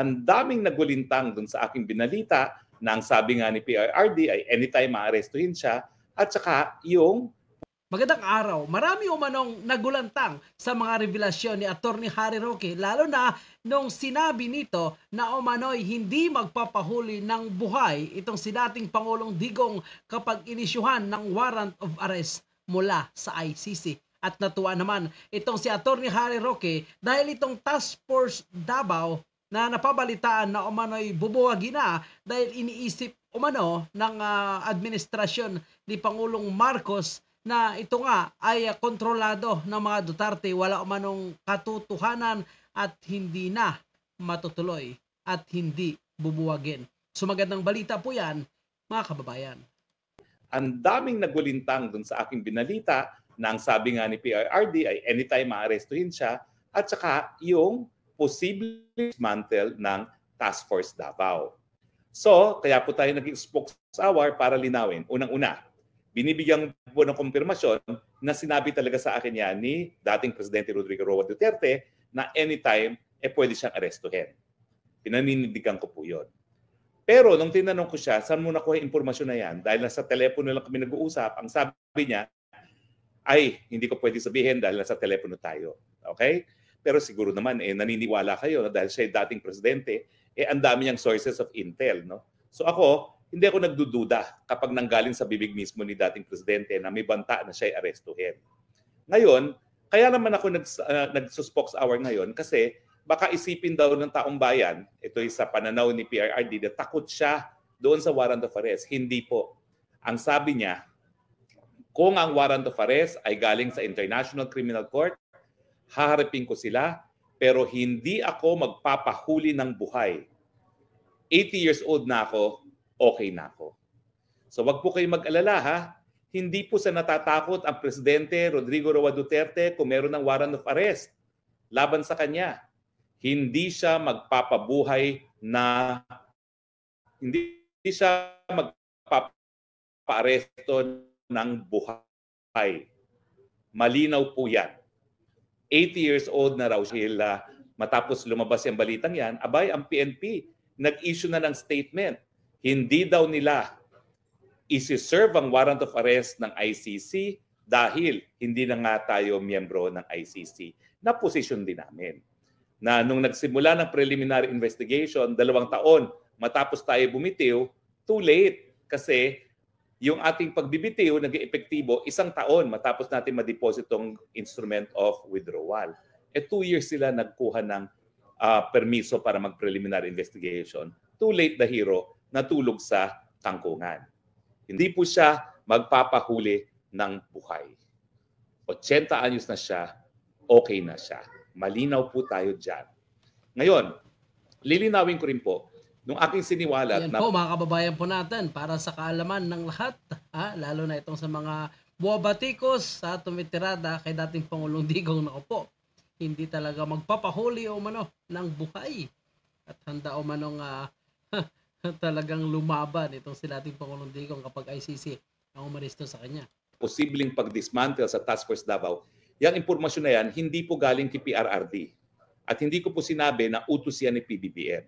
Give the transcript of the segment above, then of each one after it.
Ang daming nagulintang dun sa aking binalita na ang sabi nga ni PIRD ay anytime maarestuhin siya at saka yung Magandang araw. Marami umanong nagulantang sa mga revelasyon ni Attorney Harry Roque lalo na nung sinabi nito na umano'y hindi magpapahuli ng buhay itong si dating Pangulong Digong kapag inisyuhan ng warrant of arrest mula sa ICC. At natuwa naman itong si Attorney Harry Roque dahil itong Task Force Davao na napabalitaan na umano'y bubuwagin na dahil iniisip umano ng uh, administrasyon ni Pangulong Marcos na ito nga ay kontrolado ng mga Duterte, wala umanong katotohanan at hindi na matutuloy at hindi bubuwagin. So magandang balita po yan, mga kababayan. Ang daming nagulintang dun sa aking binalita na ang sabi nga ni PIRD ay anytime maarestuhin siya at saka yung posible dismantle ng Task Force Davao. So, kaya po tayo naging spoke para linawin. Unang-una, binibigyang po ng kumpirmasyon na sinabi talaga sa akin yan ni dating Presidente Rodrigo Roa Duterte na anytime eh pwede siyang arestuhin. Pinaninindigan ko po yun. Pero nung tinanong ko siya, saan mo nakuha yung impormasyon na yan? Dahil nasa telepono lang kami nag-uusap, ang sabi niya, ay, hindi ko pwede sabihin dahil nasa telepono tayo. Okay? Pero siguro naman, eh, naniniwala kayo na dahil siya dating presidente, eh, ang dami niyang sources of intel. No? So ako, hindi ako nagdududa kapag nanggaling sa bibig mismo ni dating presidente na may banta na siya ay arestuhin. Ngayon, kaya naman ako nags, uh, nagsuspox hour ngayon kasi baka isipin daw ng taong bayan, ito sa pananaw ni PRRD, na takot siya doon sa warrant of arrest. Hindi po. Ang sabi niya, kung ang warrant of arrest ay galing sa International Criminal Court, haharapin ko sila, pero hindi ako magpapahuli ng buhay. 80 years old na ako, okay na ako. So wag po kayo mag-alala ha, hindi po sa natatakot ang Presidente Rodrigo Roa Duterte kung meron ng warrant of arrest laban sa kanya. Hindi siya magpapabuhay na hindi siya magpaparesto ng buhay. Malinaw po yan. 80 years old na raw sila. Matapos lumabas yung balitang yan, abay, ang PNP nag-issue na ng statement. Hindi daw nila isi-serve ang warrant of arrest ng ICC dahil hindi na nga tayo miyembro ng ICC. Na position din namin na nung nagsimula ng preliminary investigation, dalawang taon matapos tayo bumitiw, too late kasi yung ating pagbibitiw naging epektibo isang taon matapos natin ma-deposit tong instrument of withdrawal. Eh two years sila nagkuha ng uh, permiso para mag-preliminary investigation. Too late the hero, natulog sa tangkungan. Hindi po siya magpapahuli ng buhay. 80 anyos na siya, okay na siya. Malinaw po tayo dyan. Ngayon, lilinawin ko rin po nung aking siniwala. Yan na, po, mga kababayan po natin, para sa kaalaman ng lahat, ha? lalo na itong sa mga buwabatikos sa tumitirada kay dating Pangulong Digong, nako po, hindi talaga magpapahuli o mano ng buhay at handa o manong uh, talagang lumaban itong si dating Pangulong Digong kapag ICC ang umaristo sa kanya. Posibleng pagdismantle sa Task Force Davao, yan impormasyon na yan hindi po galing kay PRRD. At hindi ko po sinabi na utos yan ni PBBM.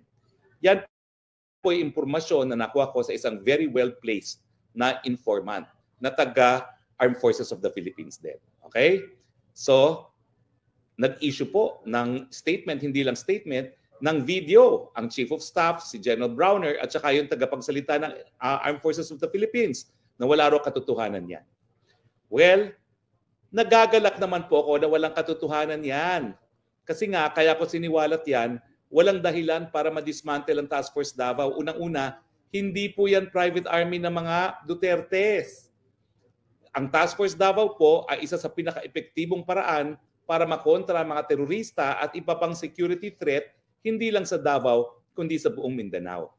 Yan po yung impormasyon na nakuha ko sa isang very well-placed na informant na taga Armed Forces of the Philippines din. Okay? So, nag-issue po ng statement, hindi lang statement, ng video ang Chief of Staff, si General Browner, at saka yung tagapagsalita ng uh, Armed Forces of the Philippines na wala raw katotohanan yan. Well, nagagalak naman po ako na walang katotohanan yan. Kasi nga, kaya ko siniwalat yan walang dahilan para madismantle ang Task Force Davao. Unang-una, hindi po yan private army ng mga Dutertes. Ang Task Force Davao po ay isa sa pinaka-epektibong paraan para makontra ang mga terorista at iba pang security threat hindi lang sa Davao kundi sa buong Mindanao.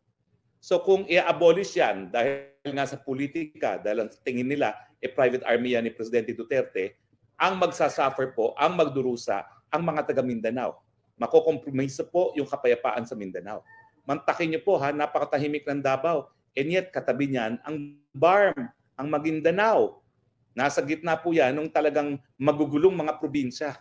So kung i-abolish yan dahil nga sa politika, dahil ang tingin nila e private army yan ni Presidente Duterte, ang magsasuffer po, ang magdurusa, ang mga taga Mindanao makokompromiso po yung kapayapaan sa Mindanao. Mantakin niyo po ha, napakatahimik ng Davao. And yet, katabi niyan, ang BARM, ang Maguindanao, nasa gitna po yan nung talagang magugulong mga probinsya.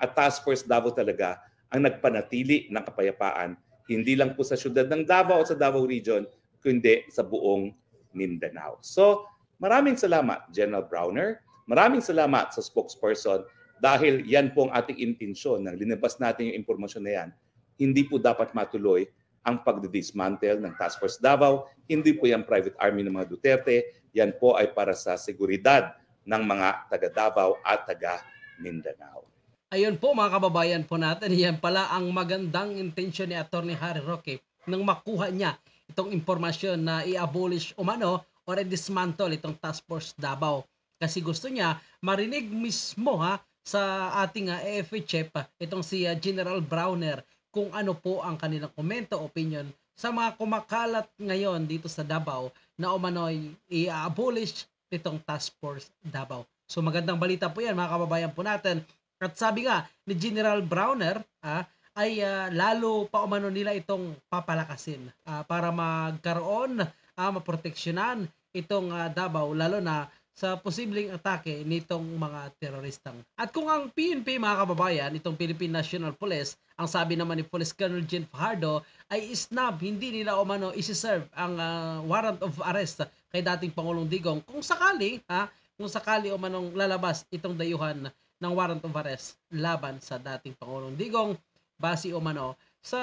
At Task Force Davao talaga ang nagpanatili ng kapayapaan, hindi lang po sa siyudad ng Davao o sa Davao Region, kundi sa buong Mindanao. So, maraming salamat, General Browner. Maraming salamat sa spokesperson dahil yan po ang ating intensyon, nang linabas natin yung impormasyon na yan, hindi po dapat matuloy ang pagdidismantle ng Task Force Davao. Hindi po yan private army ng mga Duterte. Yan po ay para sa seguridad ng mga taga Davao at taga Mindanao. Ayun po mga kababayan po natin, yan pala ang magandang intensyon ni Attorney Harry Roque nang makuha niya itong impormasyon na i-abolish umano or i-dismantle itong Task Force Davao. Kasi gusto niya marinig mismo ha sa ating uh, ah, AFA ah, itong si uh, General Browner, kung ano po ang kanilang komento, opinion sa mga kumakalat ngayon dito sa Davao na umano'y i-abolish itong Task Force Davao. So magandang balita po yan mga kababayan po natin. At sabi nga ni General Browner ah, ay ah, lalo pa umano nila itong papalakasin ah, para magkaroon, ah, maproteksyonan itong ah, Davao lalo na sa posibleng atake nitong mga teroristang. At kung ang PNP mga kababayan, itong Philippine National Police, ang sabi naman ni Police Colonel Jen Fajardo ay snub, hindi nila umano isi-serve ang uh, warrant of arrest kay dating Pangulong Digong kung sakali, ha, kung sakali umanong lalabas itong dayuhan ng warrant of arrest laban sa dating Pangulong Digong base umano sa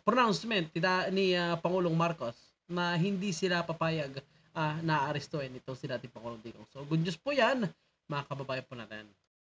pronouncement ni uh, Pangulong Marcos na hindi sila papayag uh, ah, naaarestuhin itong si dating Pangulong Digong. So good news po yan, mga kababayan po natin.